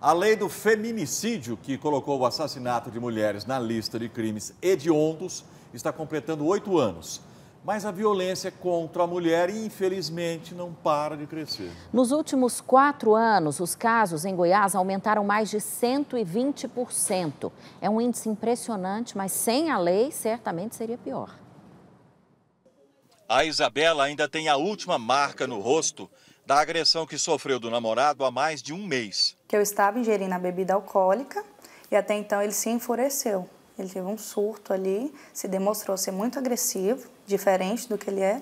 A lei do feminicídio, que colocou o assassinato de mulheres na lista de crimes hediondos, está completando oito anos. Mas a violência contra a mulher, infelizmente, não para de crescer. Nos últimos quatro anos, os casos em Goiás aumentaram mais de 120%. É um índice impressionante, mas sem a lei, certamente seria pior. A Isabela ainda tem a última marca no rosto da agressão que sofreu do namorado há mais de um mês. Que eu estava ingerindo a bebida alcoólica e até então ele se enfureceu. Ele teve um surto ali, se demonstrou ser muito agressivo, diferente do que ele é,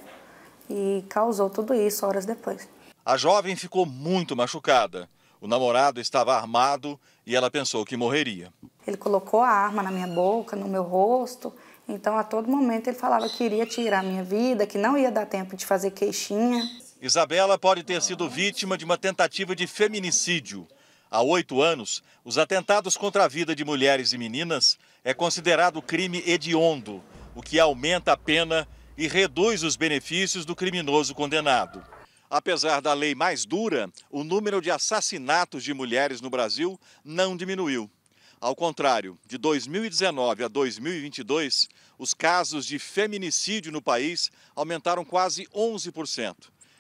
e causou tudo isso horas depois. A jovem ficou muito machucada. O namorado estava armado e ela pensou que morreria. Ele colocou a arma na minha boca, no meu rosto. Então, a todo momento, ele falava que iria tirar a minha vida, que não ia dar tempo de fazer queixinha. Isabela pode ter sido vítima de uma tentativa de feminicídio. Há oito anos, os atentados contra a vida de mulheres e meninas é considerado crime hediondo, o que aumenta a pena e reduz os benefícios do criminoso condenado. Apesar da lei mais dura, o número de assassinatos de mulheres no Brasil não diminuiu. Ao contrário, de 2019 a 2022, os casos de feminicídio no país aumentaram quase 11%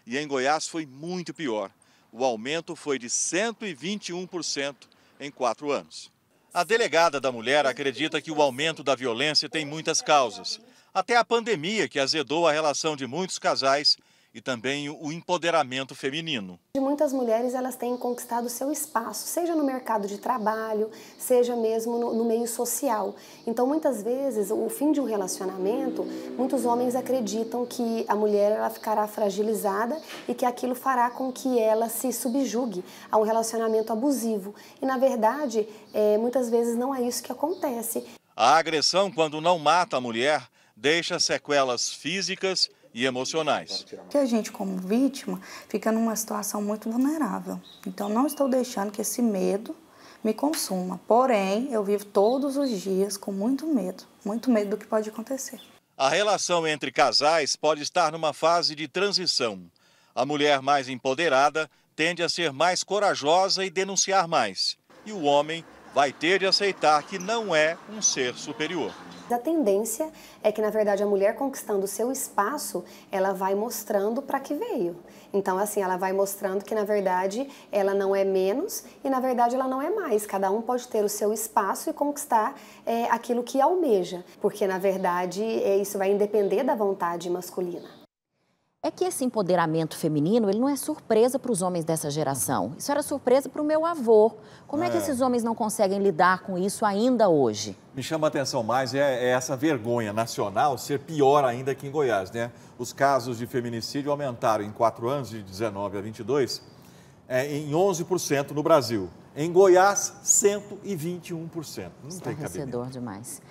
e em Goiás foi muito pior. O aumento foi de 121% em quatro anos. A delegada da mulher acredita que o aumento da violência tem muitas causas. Até a pandemia, que azedou a relação de muitos casais, e também o empoderamento feminino. Muitas mulheres elas têm conquistado seu espaço, seja no mercado de trabalho, seja mesmo no, no meio social. Então, muitas vezes, o fim de um relacionamento, muitos homens acreditam que a mulher ela ficará fragilizada e que aquilo fará com que ela se subjugue a um relacionamento abusivo. E, na verdade, é, muitas vezes não é isso que acontece. A agressão, quando não mata a mulher, deixa sequelas físicas e emocionais. Que a gente, como vítima, fica numa situação muito vulnerável. Então, não estou deixando que esse medo me consuma. Porém, eu vivo todos os dias com muito medo muito medo do que pode acontecer. A relação entre casais pode estar numa fase de transição. A mulher mais empoderada tende a ser mais corajosa e denunciar mais. E o homem vai ter de aceitar que não é um ser superior. A tendência é que, na verdade, a mulher conquistando o seu espaço, ela vai mostrando para que veio. Então, assim, ela vai mostrando que, na verdade, ela não é menos e, na verdade, ela não é mais. Cada um pode ter o seu espaço e conquistar é, aquilo que almeja, porque, na verdade, é, isso vai depender da vontade masculina é que esse empoderamento feminino ele não é surpresa para os homens dessa geração. Isso era surpresa para o meu avô. Como é. é. que esses homens não conseguem lidar com isso ainda hoje? Me chama a atenção mais é, é, essa vergonha nacional ser pior ainda que em Goiás, né? Os casos de feminicídio aumentaram em quatro anos, de 19 a 22, é, em 11% no Brasil. Em Goiás, 121%. Não tem é cabimento. demais.